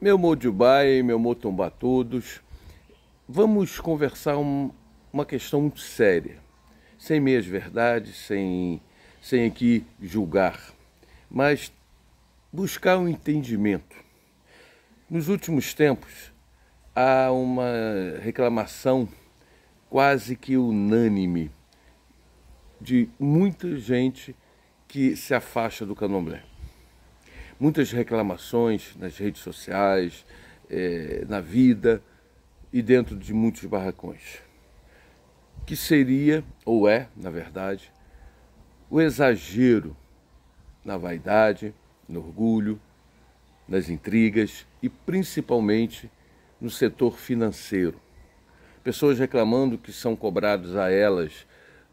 Meu Dubai, meu Motumba todos, vamos conversar um, uma questão muito séria, sem meias verdades, sem, sem aqui julgar, mas buscar um entendimento. Nos últimos tempos, há uma reclamação quase que unânime de muita gente que se afasta do candomblé muitas reclamações nas redes sociais, é, na vida e dentro de muitos barracões. Que seria, ou é, na verdade, o exagero na vaidade, no orgulho, nas intrigas e principalmente no setor financeiro. Pessoas reclamando que são cobrados a elas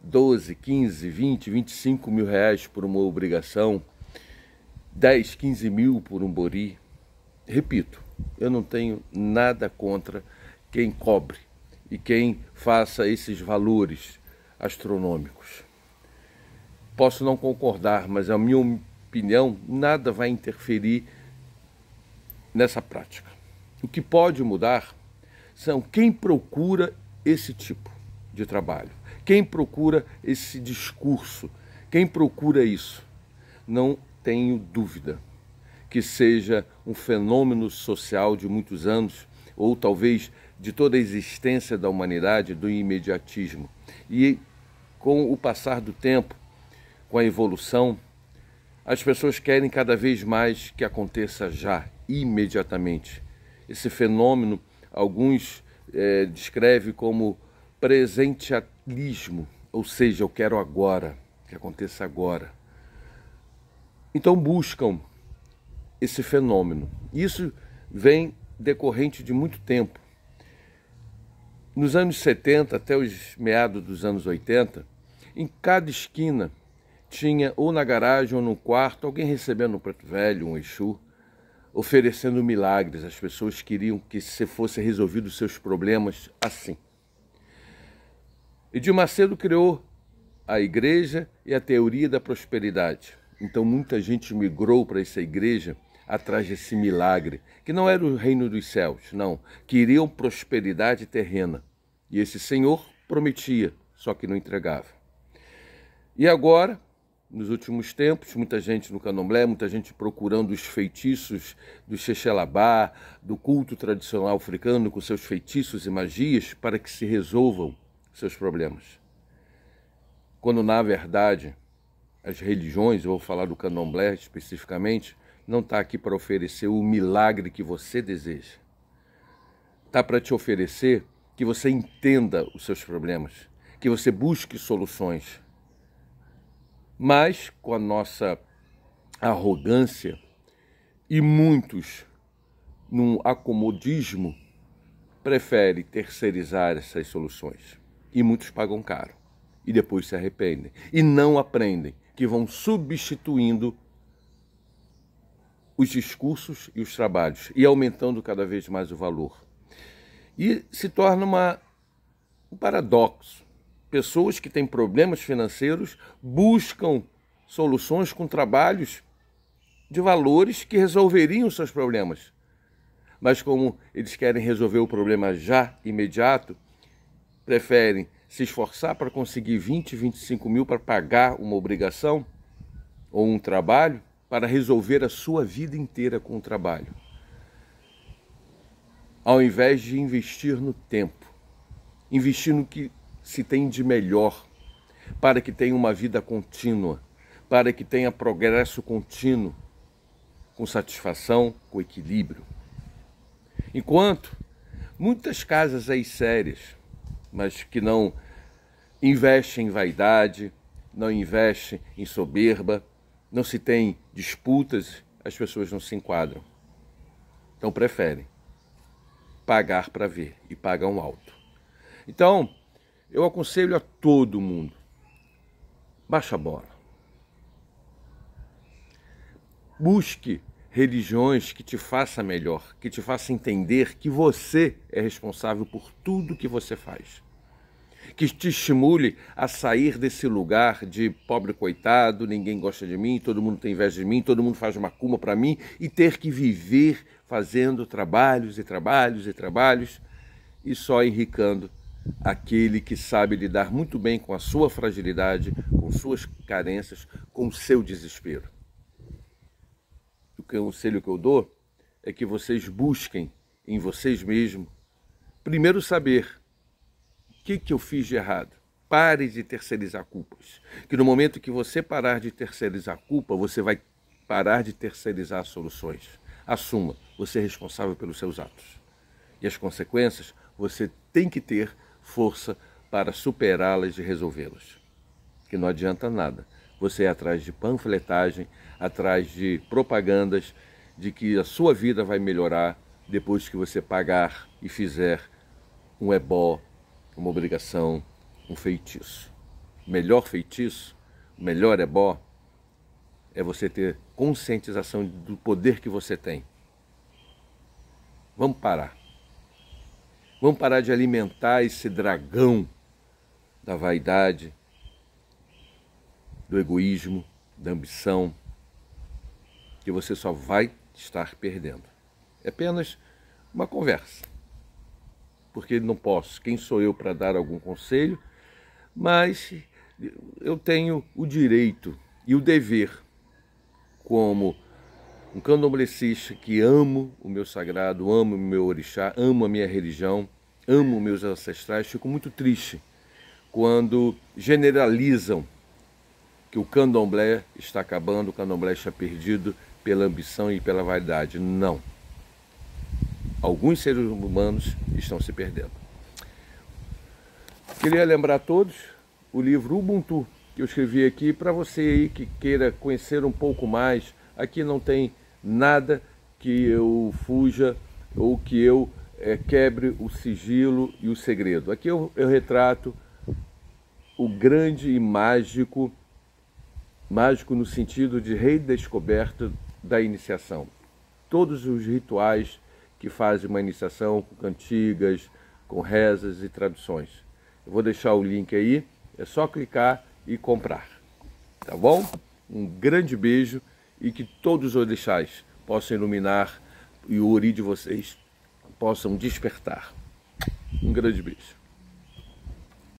12, 15, 20, 25 mil reais por uma obrigação 10, 15 mil por um bori. Repito, eu não tenho nada contra quem cobre e quem faça esses valores astronômicos. Posso não concordar, mas a minha opinião nada vai interferir nessa prática. O que pode mudar são quem procura esse tipo de trabalho, quem procura esse discurso, quem procura isso. Não tenho dúvida que seja um fenômeno social de muitos anos, ou talvez de toda a existência da humanidade, do imediatismo. E com o passar do tempo, com a evolução, as pessoas querem cada vez mais que aconteça já, imediatamente. Esse fenômeno, alguns é, descrevem como presentialismo, ou seja, eu quero agora, que aconteça agora. Então buscam esse fenômeno. Isso vem decorrente de muito tempo. Nos anos 70 até os meados dos anos 80, em cada esquina tinha ou na garagem ou no quarto alguém recebendo um preto velho, um Exu, oferecendo milagres. As pessoas queriam que se fosse resolvido seus problemas assim. E de Macedo criou a igreja e a teoria da prosperidade. Então muita gente migrou para essa igreja atrás desse milagre, que não era o reino dos céus, não, queriam prosperidade terrena. E esse Senhor prometia, só que não entregava. E agora, nos últimos tempos, muita gente no candomblé, muita gente procurando os feitiços do Xexelabá, do culto tradicional africano, com seus feitiços e magias, para que se resolvam seus problemas. Quando, na verdade, as religiões, eu vou falar do candomblé especificamente, não está aqui para oferecer o milagre que você deseja. Está para te oferecer que você entenda os seus problemas, que você busque soluções. Mas com a nossa arrogância e muitos num acomodismo prefere terceirizar essas soluções e muitos pagam caro e depois se arrependem e não aprendem que vão substituindo os discursos e os trabalhos e aumentando cada vez mais o valor. E se torna uma, um paradoxo. Pessoas que têm problemas financeiros buscam soluções com trabalhos de valores que resolveriam os seus problemas. Mas como eles querem resolver o problema já, imediato, preferem se esforçar para conseguir 20, 25 mil para pagar uma obrigação ou um trabalho, para resolver a sua vida inteira com o trabalho, ao invés de investir no tempo, investir no que se tem de melhor, para que tenha uma vida contínua, para que tenha progresso contínuo, com satisfação, com equilíbrio. Enquanto muitas casas aí sérias, mas que não investe em vaidade, não investe em soberba, não se tem disputas, as pessoas não se enquadram. Então preferem pagar para ver e pagam alto. Então, eu aconselho a todo mundo, baixa a bola. Busque religiões que te faça melhor, que te faça entender que você é responsável por tudo que você faz. Que te estimule a sair desse lugar de pobre coitado, ninguém gosta de mim, todo mundo tem inveja de mim, todo mundo faz macumba para mim e ter que viver fazendo trabalhos e trabalhos e trabalhos e só enricando aquele que sabe lidar muito bem com a sua fragilidade, com suas carências, com o seu desespero conselho que eu dou é que vocês busquem em vocês mesmos primeiro saber o que, que eu fiz de errado. Pare de terceirizar culpas. Que no momento que você parar de terceirizar culpa, você vai parar de terceirizar soluções. Assuma, você é responsável pelos seus atos. E as consequências, você tem que ter força para superá-las e resolvê-las. Que não adianta nada você é atrás de panfletagem, atrás de propagandas de que a sua vida vai melhorar depois que você pagar e fizer um ebó, uma obrigação, um feitiço. Melhor feitiço, melhor ebó é você ter conscientização do poder que você tem. Vamos parar. Vamos parar de alimentar esse dragão da vaidade, do egoísmo, da ambição, que você só vai estar perdendo. É apenas uma conversa. Porque não posso, quem sou eu para dar algum conselho, mas eu tenho o direito e o dever, como um candomblessista que amo o meu sagrado, amo o meu orixá, amo a minha religião, amo meus ancestrais, fico muito triste quando generalizam que o candomblé está acabando, o candomblé está perdido pela ambição e pela vaidade. Não. Alguns seres humanos estão se perdendo. Queria lembrar a todos o livro Ubuntu, que eu escrevi aqui para você aí que queira conhecer um pouco mais. Aqui não tem nada que eu fuja ou que eu é, quebre o sigilo e o segredo. Aqui eu, eu retrato o grande e mágico mágico no sentido de redescoberta da iniciação. Todos os rituais que fazem uma iniciação com cantigas, com rezas e traduções. Eu vou deixar o link aí, é só clicar e comprar. Tá bom? Um grande beijo e que todos os orixás possam iluminar e o ori de vocês possam despertar. Um grande beijo.